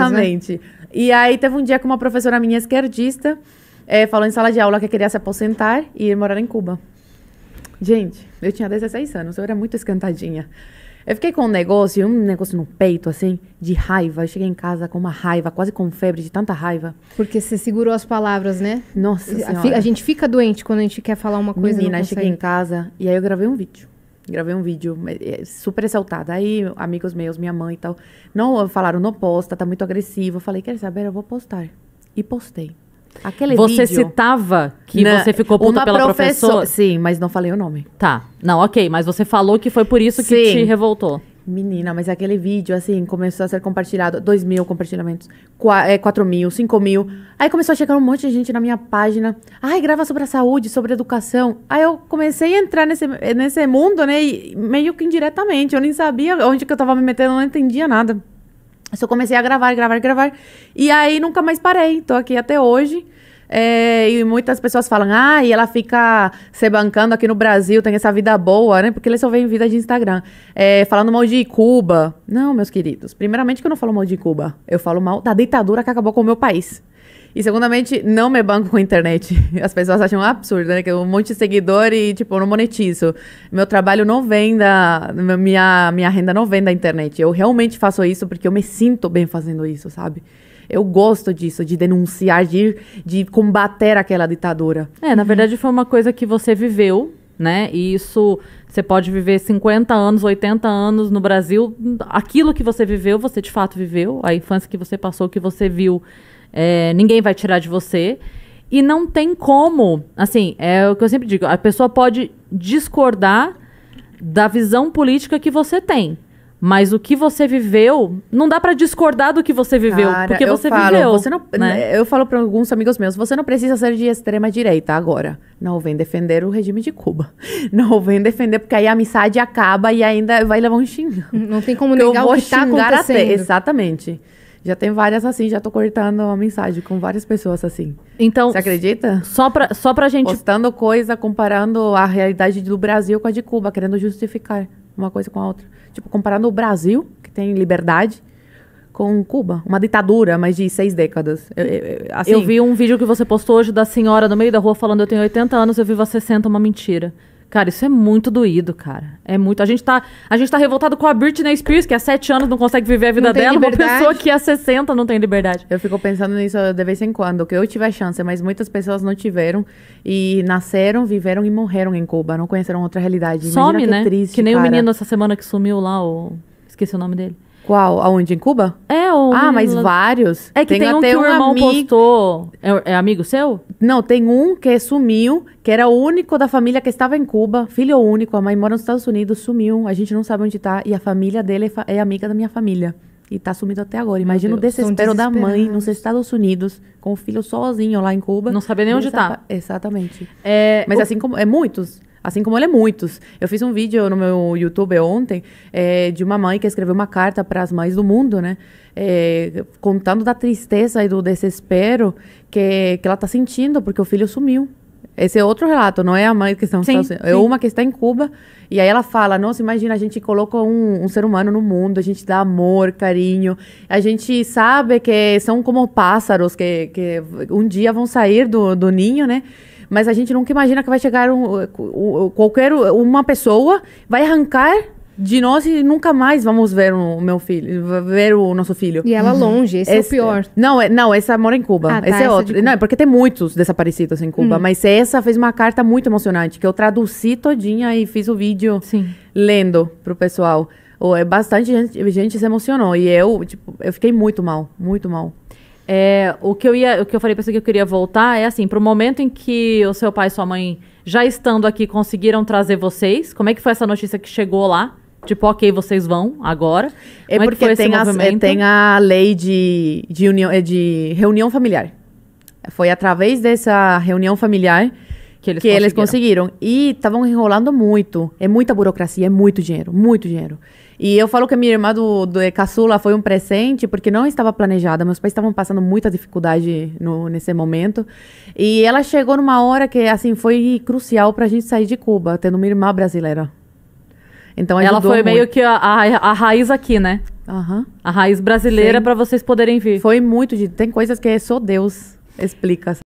É. Exatamente. E aí teve um dia que uma professora minha esquerdista é, falou em sala de aula que queria se aposentar e ir morar em Cuba. Gente, eu tinha 16 anos, eu era muito esquentadinha. Eu fiquei com um negócio, um negócio no peito, assim, de raiva. Eu cheguei em casa com uma raiva, quase com febre, de tanta raiva. Porque você segurou as palavras, né? Nossa a, a, gente fica doente quando a gente quer falar uma coisa Menina, e não cheguei em casa e aí eu gravei um vídeo. Gravei um vídeo é, é, super exaltada. Aí, amigos meus, minha mãe e tal, não ah, falaram, não posta, tá muito agressivo. Eu falei, quer saber? Eu vou postar. E postei. Aquele você vídeo, citava que na, você ficou puta pela professora. professora. Sim, mas não falei o nome. Tá. Não, ok. Mas você falou que foi por isso Sim. que te revoltou. Menina, mas aquele vídeo, assim, começou a ser compartilhado. 2 mil compartilhamentos, 4 é, mil, 5 mil. Aí começou a chegar um monte de gente na minha página. Ai, grava sobre a saúde, sobre a educação. Aí eu comecei a entrar nesse, nesse mundo, né? E meio que indiretamente. Eu nem sabia onde que eu tava me metendo, eu não entendia nada. Só comecei a gravar, gravar, gravar. E aí nunca mais parei. Tô aqui até hoje. É, e muitas pessoas falam, ah, e ela fica se bancando aqui no Brasil, tem essa vida boa, né? Porque ele só veem vida de Instagram. É, falando mal de Cuba. Não, meus queridos. Primeiramente que eu não falo mal de Cuba. Eu falo mal da ditadura que acabou com o meu país. E segundamente, não me banco com a internet. As pessoas acham absurdo, né? Que eu um monte de seguidor e, tipo, eu não monetizo. Meu trabalho não vem da. Minha, minha renda não vem da internet. Eu realmente faço isso porque eu me sinto bem fazendo isso, sabe? Eu gosto disso, de denunciar, de, de combater aquela ditadura. É, na verdade foi uma coisa que você viveu, né? E isso você pode viver 50 anos, 80 anos no Brasil. Aquilo que você viveu, você de fato viveu. A infância que você passou, que você viu, é, ninguém vai tirar de você. E não tem como, assim, é o que eu sempre digo, a pessoa pode discordar da visão política que você tem. Mas o que você viveu, não dá para discordar do que você viveu, Cara, porque você falo, viveu. Você não, né? né eu falo para alguns amigos meus, você não precisa ser de extrema direita agora. Não vem defender o regime de Cuba. Não vem defender, porque aí a amizade acaba e ainda vai levar um xingo. Não tem como negar eu vou o que tá xingar acontecendo. Até, exatamente. Já tem várias assim, já tô cortando uma mensagem com várias pessoas assim. Então. Você acredita? Só pra, só pra gente. Postando coisa, comparando a realidade do Brasil com a de Cuba, querendo justificar uma coisa com a outra. Tipo, comparando o Brasil, que tem liberdade, com Cuba. Uma ditadura, mas de seis décadas. Eu, eu, assim, eu vi um vídeo que você postou hoje da senhora no meio da rua falando: Eu tenho 80 anos, eu vivo a 60, uma mentira. Cara, isso é muito doído, cara. É muito. A gente tá, a gente tá revoltado com a Britney Spears, que há sete anos não consegue viver a vida dela. Liberdade. Uma pessoa que há 60 não tem liberdade. Eu fico pensando nisso de vez em quando, que eu tive a chance, mas muitas pessoas não tiveram. E nasceram, viveram e morreram em Cuba. Não conheceram outra realidade. Some, que né? Triste, que nem cara. o menino essa semana que sumiu lá, o... esqueci o nome dele. Qual? Aonde? Em Cuba? É, ou. Ah, mas vários. É que tem, tem um que o irmão amigo... postou. É, é, amigo seu? Não, tem um que sumiu, que era o único da família que estava em Cuba. Filho único, a mãe mora nos Estados Unidos, sumiu. A gente não sabe onde tá. E a família dele é, fa... é amiga da minha família. E tá sumido até agora. Imagina o desespero da mãe nos Estados Unidos, com o filho sozinho lá em Cuba. Não saber nem onde Dessa... tá. Exatamente. É, Mas o... assim como. É muitos. Assim como ele é muitos. Eu fiz um vídeo no meu YouTube ontem é, de uma mãe que escreveu uma carta para as mães do mundo, né? É, contando da tristeza e do desespero que, que ela está sentindo porque o filho sumiu. Esse é outro relato, não é a mãe que está sim, é sim, É uma que está em Cuba. E aí ela fala: Nossa, imagina, a gente coloca um, um, ser humano no mundo, a gente dá amor, carinho. A gente sabe que são como pássaros que, que um dia vão sair do, do ninho, né? Mas a gente nunca imagina que vai chegar um, um, qualquer uma pessoa, vai arrancar de nós e nunca mais vamos ver o meu filho, ver o nosso filho. E ela uhum. longe, esse, é esse, é o pior. Não, é, não, essa mora em Cuba. Ah, tá, esse é outro. Não, é porque tem muitos desaparecidos em Cuba, hum. mas essa fez uma carta muito emocionante que eu traduzi todinha e fiz o vídeo Sim. lendo pro pessoal. Oh, é bastante gente, gente se emocionou e eu, tipo, eu fiquei muito mal, muito mal. É, o que eu ia, o que eu falei para você que eu queria voltar é assim, para o momento em que o seu pai e sua mãe já estando aqui conseguiram trazer vocês. Como é que foi essa notícia que chegou lá? Tipo, ok, vocês vão agora. É Como é porque é tem, a, é, tem a lei de, de, união, é de reunião familiar. Foi através dessa reunião familiar que eles, que conseguiram. eles conseguiram. E estavam enrolando muito. É muita burocracia, é muito dinheiro, muito dinheiro. E eu falo que a minha irmã do, do caçula foi um presente, porque não estava planejada. Meus pais estavam passando muita dificuldade no, nesse momento. E ela chegou numa hora que, assim, foi crucial para a gente sair de Cuba, tendo uma irmã brasileira. Então, Ela foi muito. meio que a, a, a, raiz aqui, né? Uhum. A raiz brasileira para vocês poderem vir. Foi muito. De, tem coisas que é só Deus explica.